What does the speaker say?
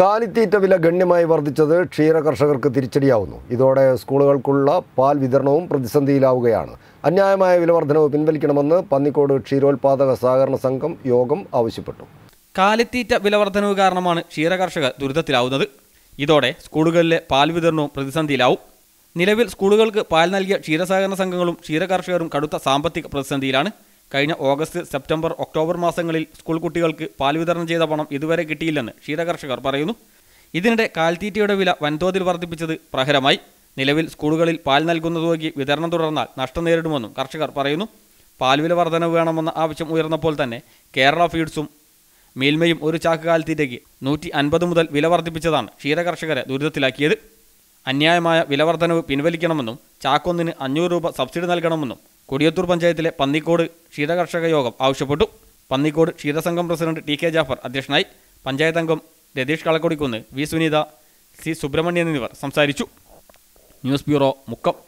കാലിത്തീറ്റ വില ഗണ്യമായി വർദ്ധിച്ചത് ക്ഷീര കർഷകർക്ക് തിരിച്ചടിയാവുന്നു ഇതോടെ സ്കൂളുകൾക്കുള്ള പാൽ വിതരണവും പ്രതിസന്ധിയിലാവുകയാണ് അന്യായമായ വിലവർദ്ധനവ് പിൻവലിക്കണമെന്ന് പന്നിക്കോട് ക്ഷീരോത്പാദക സഹകരണ സംഘം യോഗം ആവശ്യപ്പെട്ടു കാലിത്തീറ്റ വിലവർദ്ധനവ് കാരണമാണ് ക്ഷീര കർഷകർ ദുരിതത്തിലാവുന്നത് ഇതോടെ സ്കൂളുകളിലെ പാൽ വിതരണവും പ്രതിസന്ധിയിലാവും നിലവിൽ സ്കൂളുകൾക്ക് പാൽ നൽകിയ ക്ഷീരസഹകരണ സംഘങ്ങളും ക്ഷീര കർഷകരും കടുത്ത സാമ്പത്തിക പ്രതിസന്ധിയിലാണ് കഴിഞ്ഞ ഓഗസ്റ്റ് സെപ്റ്റംബർ ഒക്ടോബർ മാസങ്ങളിൽ സ്കൂൾ കുട്ടികൾക്ക് പാൽ വിതരണം ചെയ്ത പണം ഇതുവരെ കിട്ടിയില്ലെന്ന് ക്ഷീരകർഷകർ പറയുന്നു ഇതിനിടെ കാൽത്തീറ്റയുടെ വില വൻതോതിൽ വർദ്ധിപ്പിച്ചത് പ്രഹരമായി നിലവിൽ സ്കൂളുകളിൽ പാൽ നൽകുന്ന തുകയ്ക്ക് വിതരണം തുടർന്നാൽ നഷ്ടം നേരിടുമെന്നും കർഷകർ പറയുന്നു വില വർധനവ് വേണമെന്ന ആവശ്യം ഉയർന്നപ്പോൾ തന്നെ കേരള ഫീഡ്സും മേൽമയും ഒരു ചാക്ക് കാൽത്തീറ്റയ്ക്ക് നൂറ്റി അൻപത് മുതൽ വില വർദ്ധിപ്പിച്ചതാണ് ക്ഷീരകർഷകരെ ദുരിതത്തിലാക്കിയത് അന്യായമായ വിലവർധനവ് പിൻവലിക്കണമെന്നും ചാക്കൊന്നിന് അഞ്ഞൂറ് രൂപ സബ്സിഡി നൽകണമെന്നും കൊടിയത്തൂർ പഞ്ചായത്തിലെ പന്നിക്കോട് ക്ഷീരകർഷക യോഗം ആവശ്യപ്പെട്ടു പന്നിക്കോട് ക്ഷീരസംഘം പ്രസിഡന്റ് ടി കെ ജാഫർ അധ്യക്ഷനായി പഞ്ചായത്ത് അംഗം രതീഷ് കളക്കൊടിക്കുന്ന് വി സുനീത സി സുബ്രഹ്മണ്യൻ എന്നിവർ സംസാരിച്ചു ന്യൂസ് ബ്യൂറോ മുക്കം